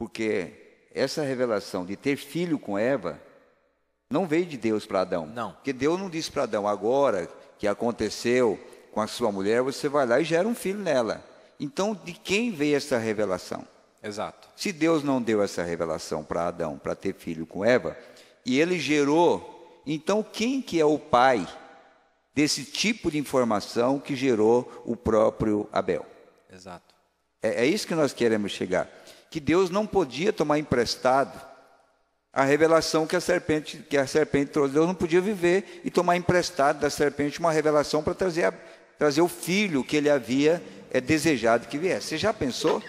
Porque essa revelação de ter filho com Eva não veio de Deus para Adão. Não. Porque Deus não disse para Adão, agora que aconteceu com a sua mulher, você vai lá e gera um filho nela. Então, de quem veio essa revelação? Exato. Se Deus não deu essa revelação para Adão, para ter filho com Eva, e ele gerou, então quem que é o pai desse tipo de informação que gerou o próprio Abel? Exato. É, é isso que nós queremos chegar que Deus não podia tomar emprestado a revelação que a serpente que a serpente trouxe. Deus não podia viver e tomar emprestado da serpente uma revelação para trazer trazer o filho que ele havia é, desejado que viesse. Você já pensou?